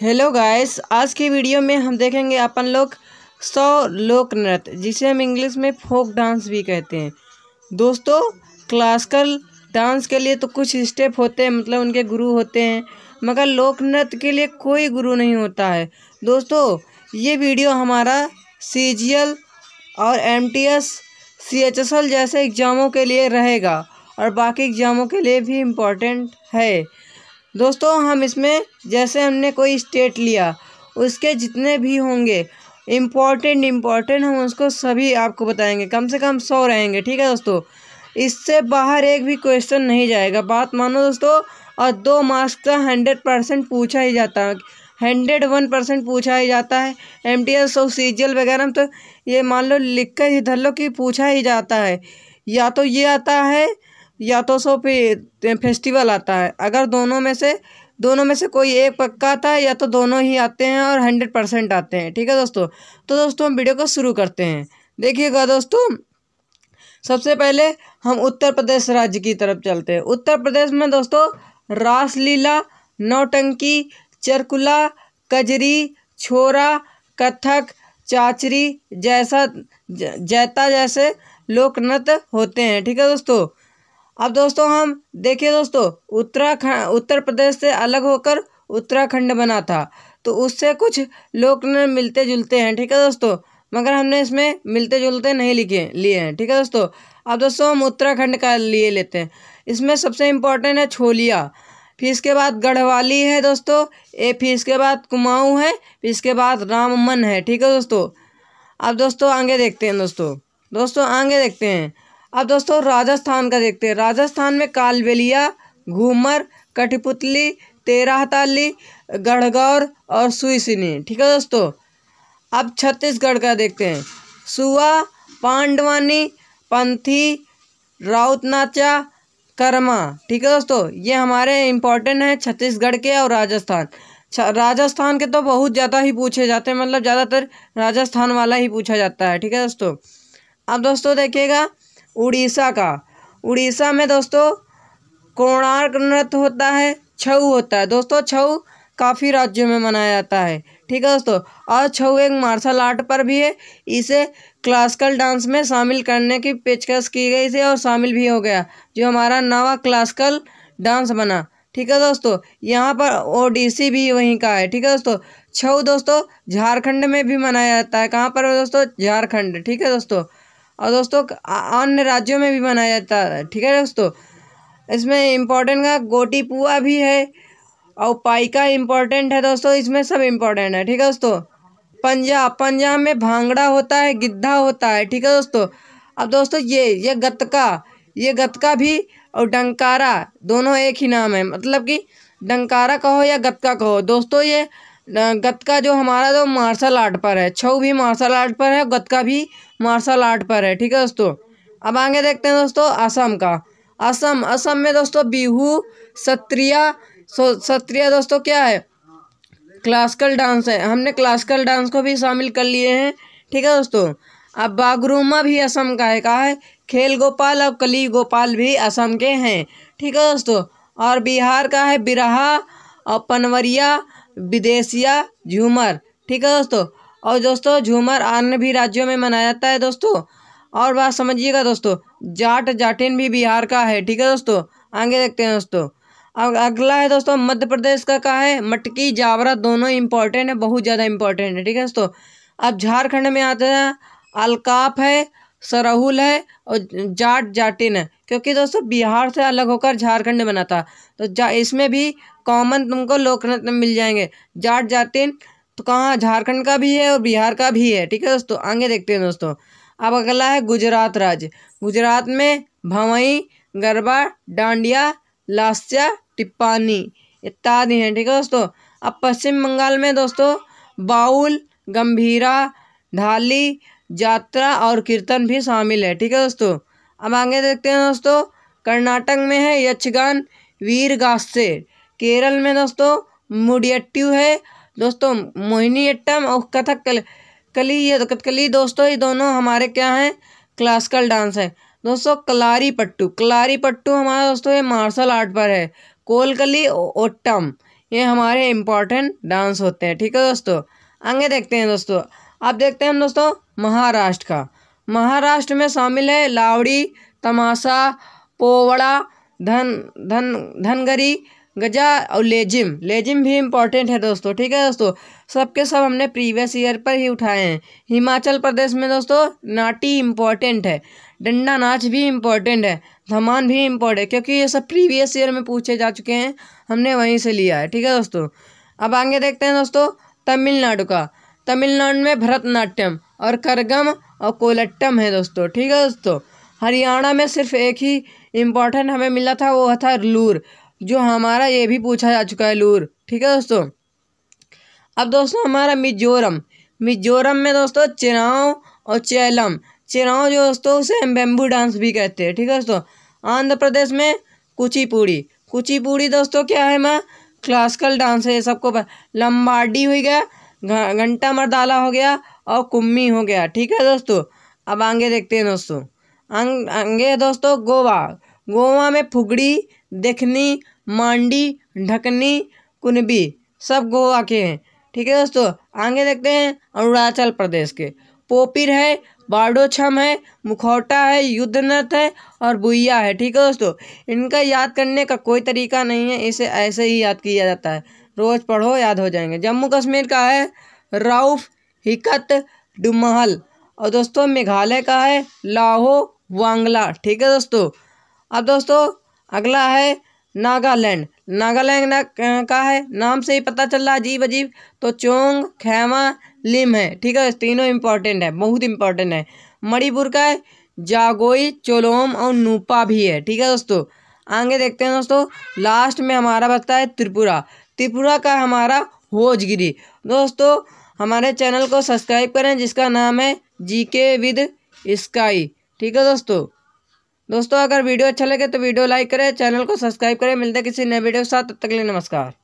hello guys आज की video में हम देखेंगे अपन लोग सौ लोक नृत्य जिसे हम इंग्लिश में फोक डांस भी कहते हैं दोस्तों क्लासिकल डांस के लिए तो कुछ स्टेप होते हैं मतलब उनके गुरु होते हैं मगर लोक नृत्य के लिए कोई गुरु नहीं होता है दोस्तों ये वीडियो हमारा सी जी एल और M T S C H S L जैसे एग्ज़ामों के लिए रहेगा और बाकी एग्ज़ामों के लिए भी इम्पोर्टेंट है दोस्तों हम इसमें जैसे हमने कोई स्टेट लिया उसके जितने भी होंगे इम्पॉर्टेंट इम्पॉर्टेंट हम उसको सभी आपको बताएंगे कम से कम सौ रहेंगे ठीक है दोस्तों इससे बाहर एक भी क्वेश्चन नहीं जाएगा बात मानो दोस्तों और दो मार्क्स का हंड्रेड परसेंट पूछा ही जाता है हंड्रेड वन परसेंट पूछा ही जाता है एम टी एस और सी जी एल वगैरह में तो ये मान लो लिख कर ही धर लो कि पूछा ही जाता है या तो ये आता है या तो सो फिर फेस्टिवल आता है अगर दोनों में से दोनों में से कोई एक पक्का आता है या तो दोनों ही आते हैं और हंड्रेड परसेंट आते हैं ठीक है दोस्तों तो दोस्तों हम वीडियो को शुरू करते हैं देखिएगा दोस्तों सबसे पहले हम उत्तर प्रदेश राज्य की तरफ चलते हैं उत्तर प्रदेश में दोस्तों रासलीला नौटंकी चरकुला कजरी छोरा कथक चाचरी जैसा जैता जैसे लोक नृत्य होते हैं ठीक है दोस्तों अब दोस्तों हम देखिए दोस्तों उत्तराखंड उत्तर प्रदेश से अलग होकर उत्तराखंड बना था तो उससे कुछ लोग मिलते जुलते हैं ठीक है दोस्तों मगर हमने इसमें मिलते जुलते नहीं लिखे लिए हैं ठीक है दोस्तों अब दोस्तों हम उत्तराखंड का लिए लेते हैं इसमें सबसे इम्पोर्टेंट है छोलिया फिर इसके बाद गढ़वाली है दोस्तों ए फिर इसके बाद कुमाऊँ है फिर इसके बाद राममन है ठीक है दोस्तों अब दोस्तों आगे देखते हैं दोस्तों दोस्तों आगे देखते हैं अब दोस्तों राजस्थान का देखते हैं राजस्थान में कालबेलिया घूमर कठपुतली तेराहताली गढ़गौर और सुईसिनी ठीक है दोस्तों अब छत्तीसगढ़ का देखते हैं सुआ पांडवानी पंथी राउत नाचा कर्मा ठीक है दोस्तों ये हमारे इम्पोर्टेंट हैं छत्तीसगढ़ के और राजस्थान राजस्थान के तो बहुत ज़्यादा ही पूछे जाते हैं मतलब ज़्यादातर राजस्थान वाला ही पूछा जाता है ठीक है दोस्तों अब दोस्तों देखिएगा उड़ीसा का उड़ीसा में दोस्तों कोणार्क नृत्य होता है छऊ होता है दोस्तों छऊ काफ़ी राज्यों में मनाया जाता है ठीक है दोस्तों और छऊ एक मार्शल आर्ट पर भी है इसे क्लासिकल डांस में शामिल करने की पेशकश की गई थी और शामिल भी हो गया जो हमारा नवा क्लासिकल डांस बना ठीक है दोस्तों यहाँ पर ओडिसी भी वहीं का है ठीक है दोस्तों छऊ दोस्तों झारखंड में भी मनाया जाता है कहाँ पर दोस्तों झारखंड ठीक है दोस्तों और दोस्तों अन्य राज्यों में भी मनाया जाता है ठीक है दोस्तों इसमें इम्पोर्टेंट का गोटी पुआ भी है और पाइका इम्पोर्टेंट है दोस्तों इसमें सब इम्पोर्टेंट है ठीक है दोस्तों पंजाब पंजाब में भांगड़ा होता है गिद्धा होता है ठीक है दोस्तों अब दोस्तों ये ये गतका ये गतका भी और डंकारा दोनों एक ही नाम है मतलब कि डंकारा कहो या गतका कहो दोस्तों ये गतका जो हमारा तो मार्शल आर्ट पर है छऊ भी मार्शल आर्ट पर है गतका भी मार्शल आर्ट पर है ठीक है दोस्तों अब आगे देखते हैं दोस्तों असम का असम असम में दोस्तों बिहू सत्रिया सत्रिया दोस्तों क्या है क्लासिकल डांस है हमने क्लासिकल डांस को भी शामिल कर लिए हैं ठीक है दोस्तों अब बागरूमा भी असम का है कहा है खेल गोपाल और कली गोपाल भी असम के हैं ठीक है दोस्तों और बिहार का है बिरहा और पनवरिया विदेशिया झूमर ठीक है दोस्तों और दोस्तों झूमर अन्य भी राज्यों में मनाया जाता है दोस्तों और बात समझिएगा दोस्तों जाट जाटिन भी बिहार का है ठीक है दोस्तों आगे देखते हैं दोस्तों अब अगला है दोस्तों मध्य प्रदेश का का है मटकी जावरा दोनों इम्पोर्टेंट है बहुत ज़्यादा इम्पोर्टेंट है ठीक है दोस्तों अब झारखंड में आता है अलकाप है सरहुल है और जाट जाटिन है क्योंकि दोस्तों बिहार से अलग होकर झारखंड बना था तो जा इसमें भी कॉमन तुमको लोकनृत्य मिल जाएंगे जाट जाटिन तो कहाँ झारखंड का भी है और बिहार का भी है ठीक है दोस्तों आगे देखते हैं दोस्तों अब अगला है गुजरात राज्य गुजरात में भवई गरबा डांडिया लास्या टिप्पानी इत्यादि हैं ठीक है दोस्तों अब पश्चिम बंगाल में दोस्तों बाउल गंभीरा ढाली यात्रा और कीर्तन भी शामिल है ठीक है दोस्तों अब आगे देखते हैं दोस्तों कर्नाटक में है यक्षगान वीर गास्ते केरल में दोस्तों मुडियट्टू है दोस्तों मोहिनी अट्टम और कथक कल, कली ये तो कथकली दोस्तों ये दोनों हमारे क्या हैं क्लासिकल डांस है दोस्तों कलारी पट्टू कलारी पट्टू हमारा दोस्तों ये मार्शल आर्ट पर है कोलकली ओट्टम ये हमारे इम्पॉर्टेंट डांस होते हैं ठीक है दोस्तों आगे देखते हैं दोस्तों अब देखते हैं हम दोस्तों महाराष्ट्र का महाराष्ट्र में शामिल है लावड़ी तमाशा पोवड़ा धन धन धनगरी गजा और लेजिम लेजिम भी इम्पोर्टेंट है दोस्तों ठीक है दोस्तों सबके सब हमने प्रीवियस ईयर पर ही उठाए हैं हिमाचल प्रदेश में दोस्तों नाटी इम्पोर्टेंट है डंडा नाच भी इम्पोर्टेंट है धमान भी इम्पोर्टेंट है क्योंकि ये सब प्रीवियस ईयर में पूछे जा चुके हैं हमने वहीं से लिया है ठीक है दोस्तों अब आगे देखते हैं दोस्तों तमिलनाडु का तमिलनाडु में भरतनाट्यम और करगम और कोलट्टम है दोस्तों ठीक है दोस्तों हरियाणा में सिर्फ एक ही इम्पॉर्टेंट हमें मिला था वो था लूर जो हमारा ये भी पूछा जा चुका है लूर ठीक है दोस्तों अब दोस्तों हमारा मिजोरम मिजोरम में दोस्तों चिराव और चेलम चिराव जो दोस्तों उसे बेम्बू डांस भी कहते हैं ठीक है दोस्तों आंध्र प्रदेश में कुचिपुड़ी कुचिपुड़ी दोस्तों क्या है मैं क्लासिकल डांस है सबको लम्बाडी हुई गया घंटा मरदाला हो गया और कुम्मी हो गया ठीक है दोस्तों अब आगे देखते हैं दोस्तों आगे दोस्तों गोवा गोवा में फुगड़ी देखनी मांडी ढकनी कुनबी सब गोवा के हैं ठीक है दोस्तों आगे देखते हैं अरुणाचल प्रदेश के पोपिर है बाड़ोछम है मुखौटा है युद्धनत है और बुइया है ठीक है दोस्तों इनका याद करने का कोई तरीका नहीं है इसे ऐसे ही याद किया जाता है रोज़ पढ़ो याद हो जाएंगे जम्मू कश्मीर का है राउफ हिकत डुमहल और दोस्तों मेघालय का है लाहो वांगला ठीक है दोस्तों अब दोस्तों अगला है नागालैंड नागालैंड ना, का है नाम से ही पता चल रहा अजीब अजीब तो चोंग खैमा लिम है ठीक है तीनों इम्पॉर्टेंट है बहुत इम्पॉर्टेंट है मणिपुर का है जागोई चोलोम और नूपा भी है ठीक है दोस्तों आगे देखते हैं दोस्तों लास्ट में हमारा बचता है त्रिपुरा त्रिपुरा का हमारा भोजगिरी दोस्तों हमारे चैनल को सब्सक्राइब करें जिसका नाम है जी के विद स्काई ठीक है दोस्तों दोस्तों अगर वीडियो अच्छा लगे तो वीडियो लाइक करें चैनल को सब्सक्राइब करें मिलते किसी नए वीडियो के साथ तब तक के लिए नमस्कार